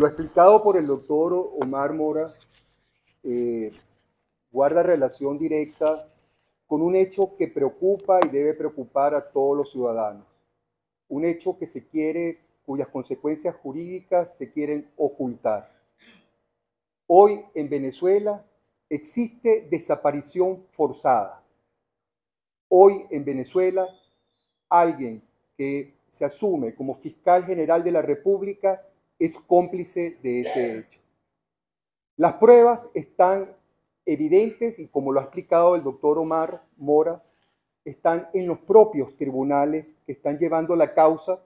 lo explicado por el doctor Omar Mora eh, guarda relación directa con un hecho que preocupa y debe preocupar a todos los ciudadanos. Un hecho que se quiere, cuyas consecuencias jurídicas se quieren ocultar. Hoy en Venezuela existe desaparición forzada. Hoy en Venezuela alguien que se asume como fiscal general de la República es cómplice de ese hecho. Las pruebas están evidentes y como lo ha explicado el doctor Omar Mora, están en los propios tribunales que están llevando la causa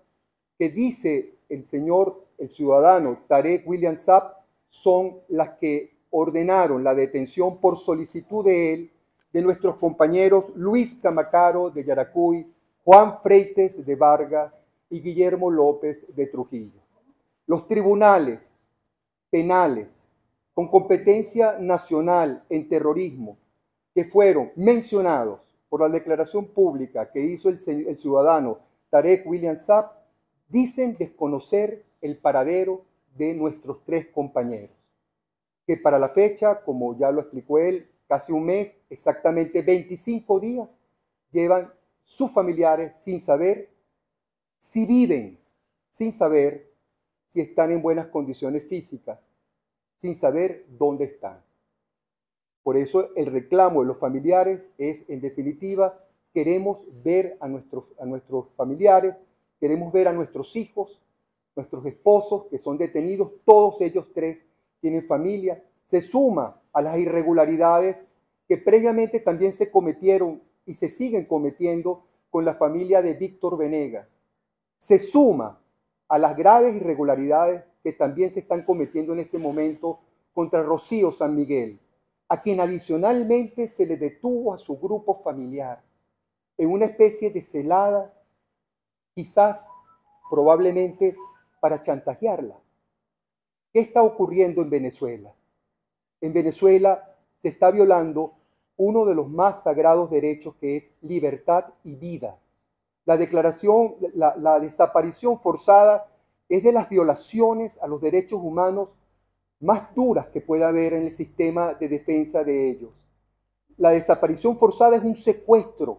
que dice el señor, el ciudadano Tarek William sap son las que ordenaron la detención por solicitud de él de nuestros compañeros Luis Camacaro de Yaracuy, Juan Freites de Vargas y Guillermo López de Trujillo. Los tribunales penales con competencia nacional en terrorismo que fueron mencionados por la declaración pública que hizo el, ciudadano Tarek William Saab dicen desconocer el paradero de nuestros tres compañeros, que para la fecha, como ya lo explicó él, casi un mes, exactamente 25 días, llevan sus familiares sin saber si viven, sin saber si están en buenas condiciones físicas, sin saber dónde están. Por eso el reclamo de los familiares es, en definitiva, queremos ver a nuestros, a nuestros familiares, queremos ver a nuestros hijos, nuestros esposos que son detenidos, todos ellos tres tienen familia, se suma a las irregularidades que previamente también se cometieron y se siguen cometiendo con la familia de Víctor Venegas. Se suma a las graves irregularidades que también se están cometiendo en este momento contra Rocío San Miguel, a quien adicionalmente se le detuvo a su grupo familiar en una especie de celada, quizás probablemente para chantajearla. ¿Qué está ocurriendo en Venezuela? En Venezuela se está violando uno de los más sagrados derechos que es libertad y vida. La declaración, la, desaparición forzada es de las violaciones a los derechos humanos más duras que pueda haber en el sistema de defensa de ellos. La desaparición forzada es un secuestro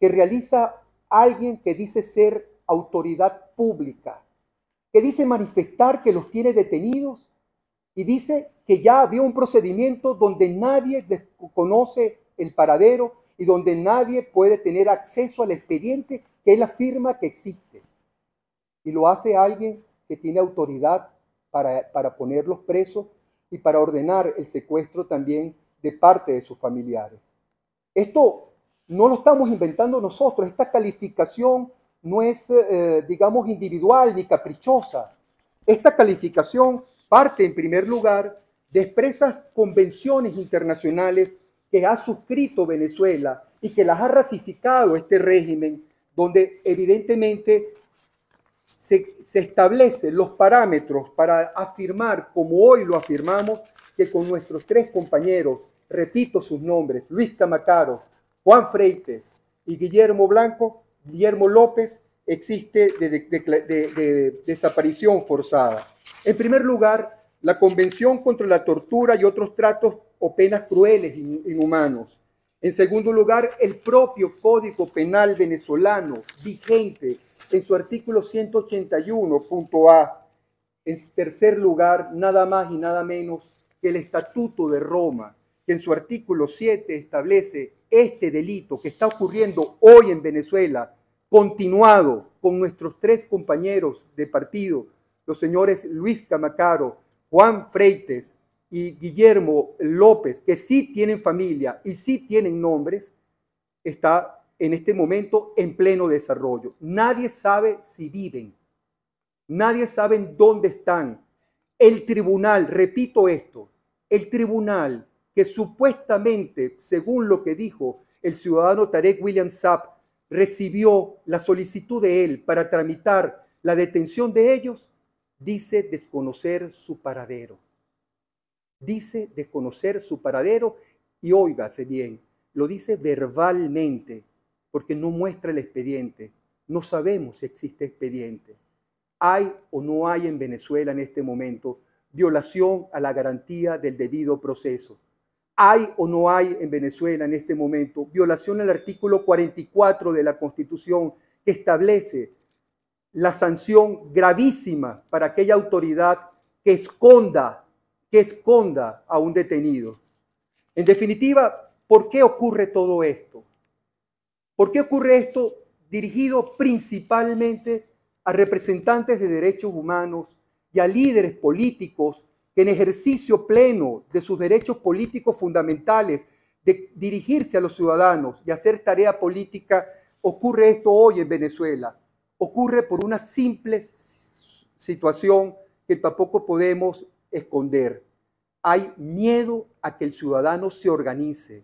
que realiza alguien que dice ser autoridad pública, que dice manifestar que los tiene detenidos y dice que ya había un procedimiento donde nadie conoce el paradero y donde nadie puede tener acceso al expediente que la firma que existe. Y lo hace alguien que tiene autoridad para, ponerlos presos y para ordenar el secuestro también de parte de sus familiares. Esto no lo estamos inventando nosotros, esta calificación no es, eh, eh, digamos, individual ni caprichosa. Esta calificación parte, en primer lugar, de expresas convenciones internacionales que ha suscrito Venezuela y que las ha ratificado este régimen, donde evidentemente se, establecen los parámetros para afirmar, como hoy lo afirmamos, que con nuestros tres compañeros, repito sus nombres, Luis Camacaro, Juan Freites y Guillermo Blanco, Guillermo López, existe desaparición forzada. En primer lugar, la Convención contra la Tortura y otros tratos o penas crueles inhumanos. En segundo lugar, el propio Código Penal venezolano vigente en su artículo 181.a. En tercer lugar, nada más y nada menos que el Estatuto de Roma, que en su artículo 7 establece este delito que está ocurriendo hoy en Venezuela, continuado con nuestros tres compañeros de partido, los señores Luis Camacaro, Juan Freites y Guillermo López, que sí tienen familia y sí tienen nombres, está en este momento en pleno desarrollo. Nadie sabe si viven, nadie sabe dónde están. El tribunal, repito esto, el tribunal que supuestamente, según lo que dijo el ciudadano Tarek William Sapp, recibió la solicitud de él para tramitar la detención de ellos, dice desconocer su paradero. Dice desconocer su paradero y óigase bien, lo dice verbalmente porque no muestra el expediente. No sabemos si existe expediente. Hay o no hay en Venezuela en este momento violación a la garantía del debido proceso. Hay o no hay en Venezuela en este momento violación al artículo 44 de la Constitución que establece la sanción gravísima para aquella autoridad que esconda, que esconda a un detenido. En definitiva, ¿por qué ocurre todo esto? ¿Por qué ocurre esto dirigido principalmente a representantes de derechos humanos y a líderes políticos que en ejercicio pleno de sus derechos políticos fundamentales de dirigirse a los ciudadanos y hacer tarea política, ocurre esto hoy en Venezuela? ocurre por una simple situación que tampoco podemos esconder. Hay miedo a que el ciudadano se organice.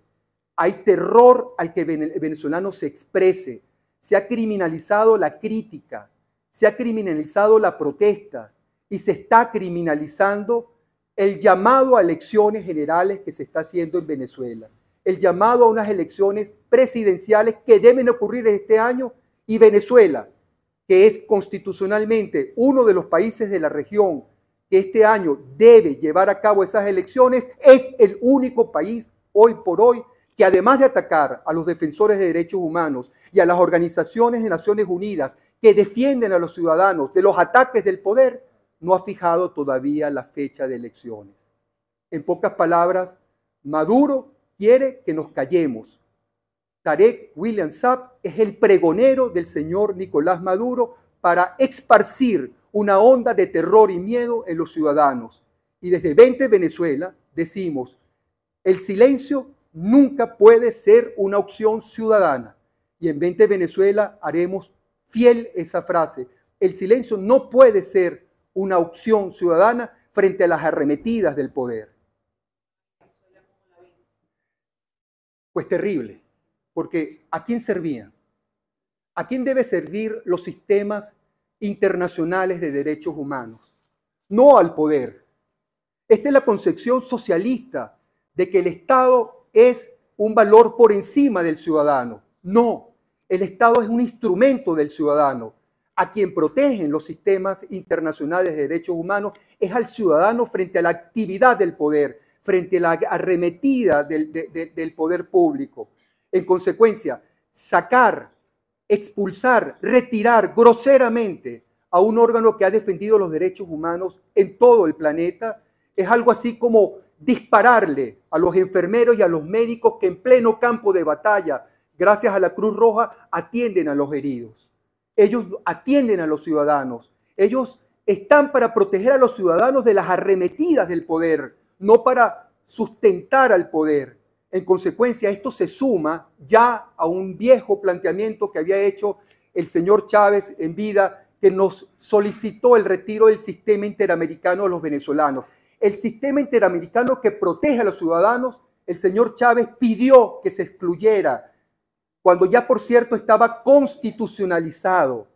Hay terror al que el venezolano se exprese. Se ha criminalizado la crítica, se ha criminalizado la protesta y se está criminalizando el llamado a elecciones generales que se está haciendo en Venezuela. El llamado a unas elecciones presidenciales que deben ocurrir este año y Venezuela que es constitucionalmente uno de los países de la región que este año debe llevar a cabo esas elecciones, es el único país hoy por hoy que además de atacar a los defensores de derechos humanos y a las organizaciones de Naciones Unidas que defienden a los ciudadanos de los ataques del poder, no ha fijado todavía la fecha de elecciones. En pocas palabras, Maduro quiere que nos callemos, Tarek William Saab es el pregonero del señor Nicolás Maduro para esparcir una onda de terror y miedo en los ciudadanos. Y desde 20 Venezuela decimos, el silencio nunca puede ser una opción ciudadana. Y en 20 Venezuela haremos fiel esa frase. El silencio no puede ser una opción ciudadana frente a las arremetidas del poder. Pues terrible. Porque ¿a quién servían? ¿A quién deben servir los sistemas internacionales de derechos humanos? No al poder. Esta es la concepción socialista de que el Estado es un valor por encima del ciudadano. No, el Estado es un instrumento del ciudadano. A quien protegen los sistemas internacionales de derechos humanos es al ciudadano frente a la actividad del poder, frente a la arremetida del poder público. En consecuencia, sacar, expulsar, retirar groseramente a un órgano que ha defendido los derechos humanos en todo el planeta es algo así como dispararle a los enfermeros y a los médicos que en pleno campo de batalla, gracias a la Cruz Roja, atienden a los heridos. Ellos atienden a los ciudadanos. Ellos están para proteger a los ciudadanos de las arremetidas del poder, no para sustentar al poder. En consecuencia, esto se suma ya a un viejo planteamiento que había hecho el señor Chávez en vida, que nos solicitó el retiro del sistema interamericano a los venezolanos. El sistema interamericano que protege a los ciudadanos, el señor Chávez pidió que se excluyera, cuando ya por cierto estaba constitucionalizado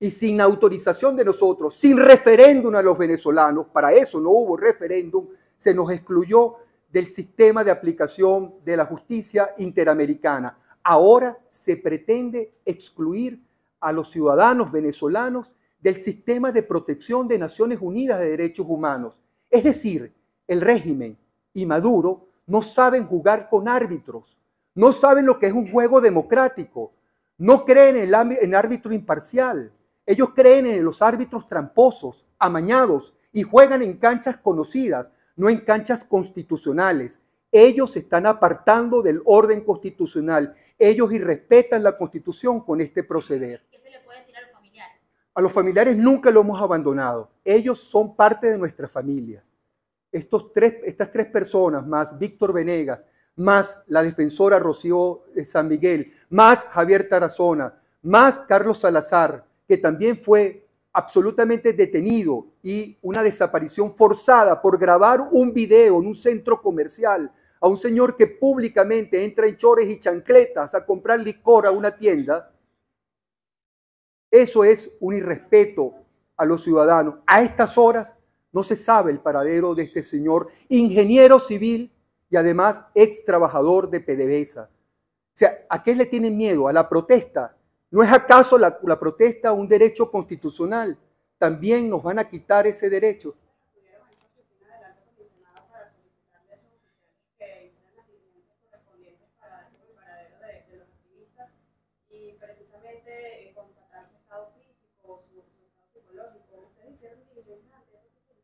y sin autorización de nosotros, sin referéndum a los venezolanos, para eso no hubo referéndum, se nos excluyó del sistema de aplicación de la justicia interamericana. Ahora se pretende excluir a los ciudadanos venezolanos del sistema de protección de Naciones Unidas de Derechos Humanos. Es decir, el régimen y Maduro no saben jugar con árbitros, no saben lo que es un juego democrático, no creen en árbitro imparcial, ellos creen en los árbitros tramposos, amañados y juegan en canchas conocidas, no en canchas constitucionales. Ellos se están apartando del orden constitucional. Ellos irrespetan la constitución con este proceder. ¿Qué se le puede decir a los familiares? A los familiares nunca lo hemos abandonado. Ellos son parte de nuestra familia. Estos tres, estas tres personas, más Víctor Venegas, más la defensora Rocío eh, San Miguel, más Javier Tarazona, más Carlos Salazar, que también fue absolutamente detenido y una desaparición forzada por grabar un video en un centro comercial a un señor que públicamente entra en chores y chancletas a comprar licor a una tienda, eso es un irrespeto a los ciudadanos. A estas horas no se sabe el paradero de este señor, ingeniero civil y además ex trabajador de PDVSA. O sea, ¿a qué le tienen miedo? ¿A la protesta? ¿No es acaso la, protesta un derecho constitucional? También nos van a quitar ese derecho.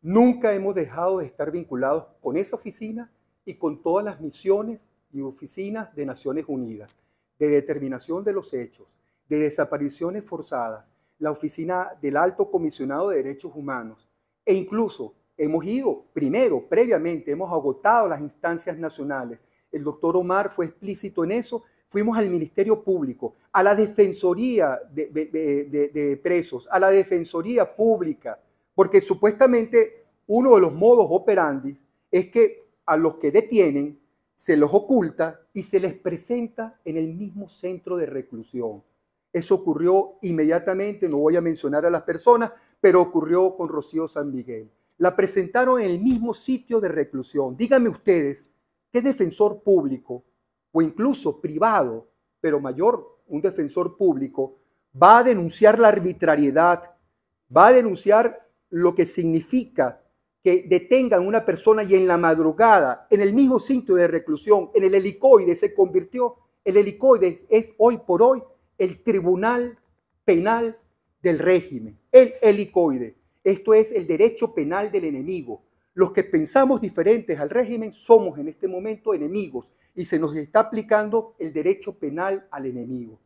Nunca hemos dejado de estar vinculados con esa oficina y con todas las misiones y oficinas de Naciones Unidas de determinación de los hechos, de desapariciones forzadas, la Oficina del Alto Comisionado de Derechos Humanos e incluso hemos ido primero, previamente, hemos agotado las instancias nacionales. El doctor Omar fue explícito en eso. Fuimos al Ministerio Público, a la Defensoría de, Presos, a la Defensoría Pública, porque supuestamente uno de los modos operandis es que a los que detienen se los oculta y se les presenta en el mismo centro de reclusión. Eso ocurrió inmediatamente, no voy a mencionar a las personas, pero ocurrió con Rocío San Miguel. La presentaron en el mismo sitio de reclusión. Díganme ustedes, ¿qué defensor público o incluso privado, pero mayor, un defensor público, va a denunciar la arbitrariedad, va a denunciar lo que significa que detengan a una persona y en la madrugada, en el mismo sitio de reclusión, en el helicoide se convirtió, el helicoide es hoy por hoy el Tribunal Penal del Régimen, el helicoide. Esto es el derecho penal del enemigo. Los que pensamos diferentes al régimen somos en este momento enemigos y se nos está aplicando el derecho penal al enemigo.